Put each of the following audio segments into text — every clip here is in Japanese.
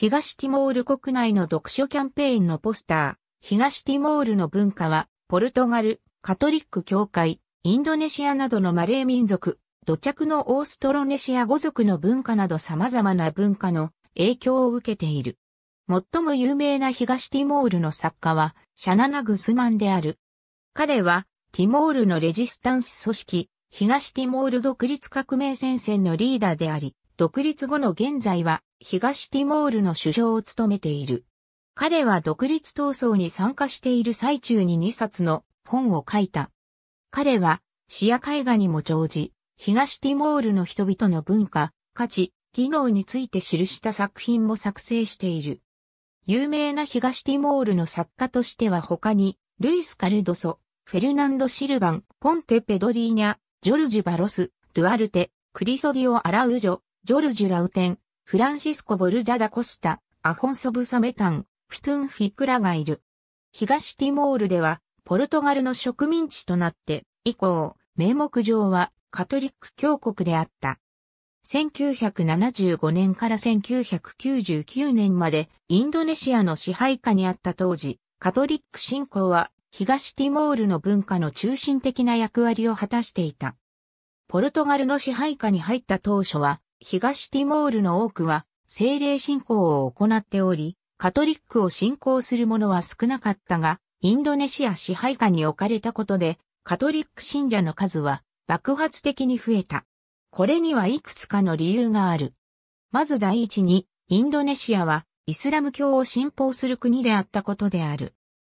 東ティモール国内の読書キャンペーンのポスター、東ティモールの文化は、ポルトガル、カトリック教会、インドネシアなどのマレー民族、土着のオーストロネシア語族の文化など様々な文化の影響を受けている。最も有名な東ティモールの作家は、シャナナ・グスマンである。彼は、ティモールのレジスタンス組織、東ティモール独立革命戦線のリーダーであり、独立後の現在は東ティモールの首相を務めている。彼は独立闘争に参加している最中に2冊の本を書いた。彼は視野絵画にも常時、東ティモールの人々の文化、価値、技能について記した作品も作成している。有名な東ティモールの作家としては他に、ルイス・カルドソ、フェルナンド・シルバン、ポンテ・ペドリーニャ、ジョルジュ・バロス、ドゥアルテ、クリソディオ・アラウジョ、ジョルジュ・ラウテン、フランシスコ・ボルジャダ・コスタ、アフォンソ・ブサメタン、フィトゥン・フィクラがいる。東ティモールでは、ポルトガルの植民地となって、以降、名目上はカトリック教国であった。1975年から1999年までインドネシアの支配下にあった当時、カトリック信仰は東ティモールの文化の中心的な役割を果たしていた。ポルトガルの支配下に入った当初は東ティモールの多くは、精霊信仰を行っており、カトリックを信仰する者は少なかったが、インドネシア支配下に置かれたことで、カトリック信者の数は爆発的に増えた。これにはいくつかの理由がある。まず第一に、インドネシアはイスラム教を信奉する国であったことである。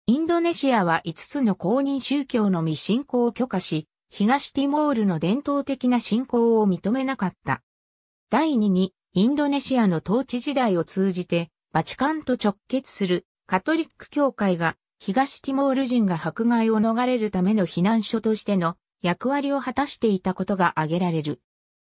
インドネシアは5つの公認宗教のみ信仰を許可し、東ティモールの伝統的な信仰を認めなかった。第2に、インドネシアの統治時代を通じて、バチカンと直結するカトリック教会が、東ティモール人が迫害を逃れるための避難所としての役割を果たしていたことが挙げられる。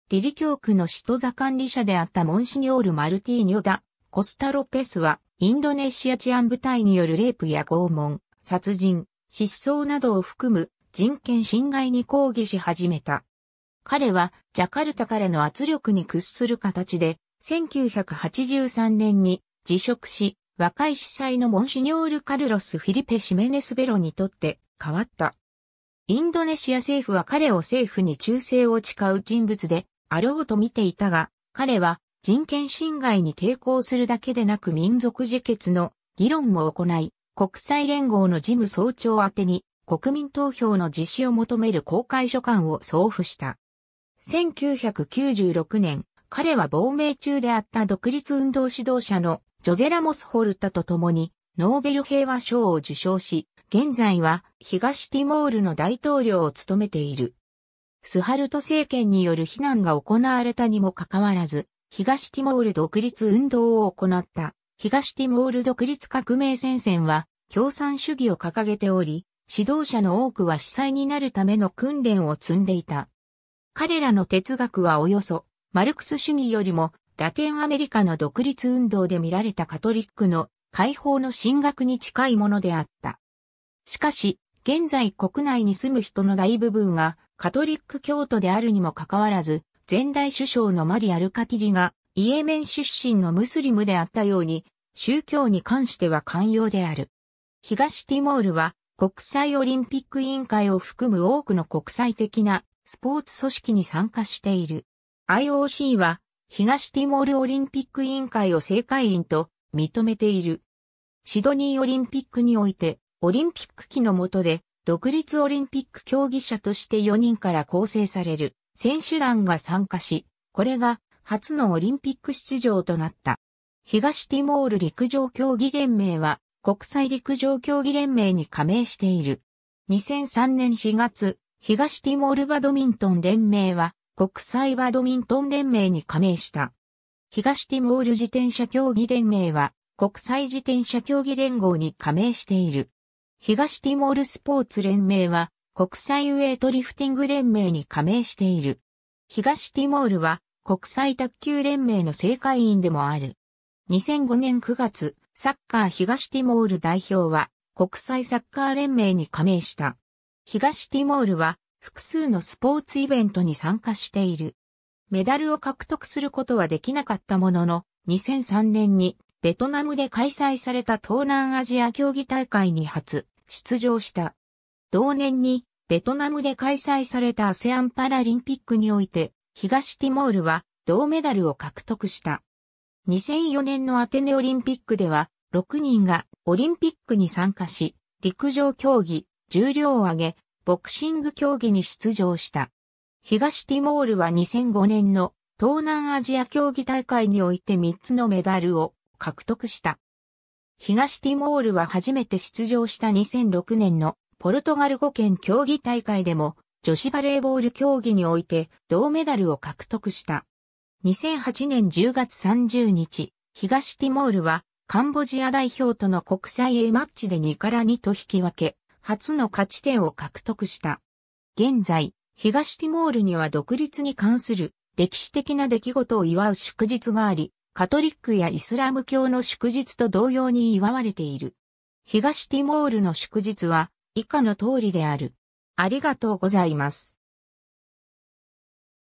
ディリ教区の使徒座管理者であったモンシニオール・マルティーニョダ・コスタロペスは、インドネシア治安部隊によるレイプや拷問、殺人、失踪などを含む人権侵害に抗議し始めた。彼はジャカルタからの圧力に屈する形で、1983年に辞職し、若い司祭のモンシニョール・カルロス・フィリペ・シメネス・ベロにとって変わった。インドネシア政府は彼を政府に忠誠を誓う人物であろうと見ていたが、彼は人権侵害に抵抗するだけでなく民族自決の議論も行い、国際連合の事務総長宛に国民投票の実施を求める公開書簡を送付した。1996年、彼は亡命中であった独立運動指導者のジョゼラモス・ホルタと共にノーベル平和賞を受賞し、現在は東ティモールの大統領を務めている。スハルト政権による非難が行われたにもかかわらず、東ティモール独立運動を行った東ティモール独立革命戦線は共産主義を掲げており、指導者の多くは司祭になるための訓練を積んでいた。彼らの哲学はおよそ、マルクス主義よりも、ラテンアメリカの独立運動で見られたカトリックの解放の進学に近いものであった。しかし、現在国内に住む人の大部分がカトリック教徒であるにもかかわらず、前代首相のマリ・アルカティリがイエメン出身のムスリムであったように、宗教に関しては寛容である。東ティモールは国際オリンピック委員会を含む多くの国際的なスポーツ組織に参加している。IOC は東ティモールオリンピック委員会を正会員と認めている。シドニーオリンピックにおいて、オリンピック期の下で、独立オリンピック競技者として4人から構成される選手団が参加し、これが初のオリンピック出場となった。東ティモール陸上競技連盟は国際陸上競技連盟に加盟している。2003年4月、東ティモールバドミントン連盟は国際バドミントン連盟に加盟した。東ティモール自転車競技連盟は国際自転車競技連合に加盟している。東ティモールスポーツ連盟は国際ウェイトリフティング連盟に加盟している。東ティモールは国際卓球連盟の正会員でもある。2005年9月、サッカー東ティモール代表は国際サッカー連盟に加盟した。東ティモールは複数のスポーツイベントに参加している。メダルを獲得することはできなかったものの、2003年にベトナムで開催された東南アジア競技大会に初出場した。同年にベトナムで開催されたアセアンパラリンピックにおいて、東ティモールは銅メダルを獲得した。2004年のアテネオリンピックでは、6人がオリンピックに参加し、陸上競技、重量を上げ、ボクシング競技に出場した。東ティモールは2005年の東南アジア競技大会において3つのメダルを獲得した。東ティモールは初めて出場した2006年のポルトガル語圏競技大会でも女子バレーボール競技において銅メダルを獲得した。2008年10月30日、東ティモールはカンボジア代表との国際 A マッチで2から2と引き分け、初の勝ち点を獲得した。現在、東ティモールには独立に関する歴史的な出来事を祝う祝日があり、カトリックやイスラム教の祝日と同様に祝われている。東ティモールの祝日は以下の通りである。ありがとうございます。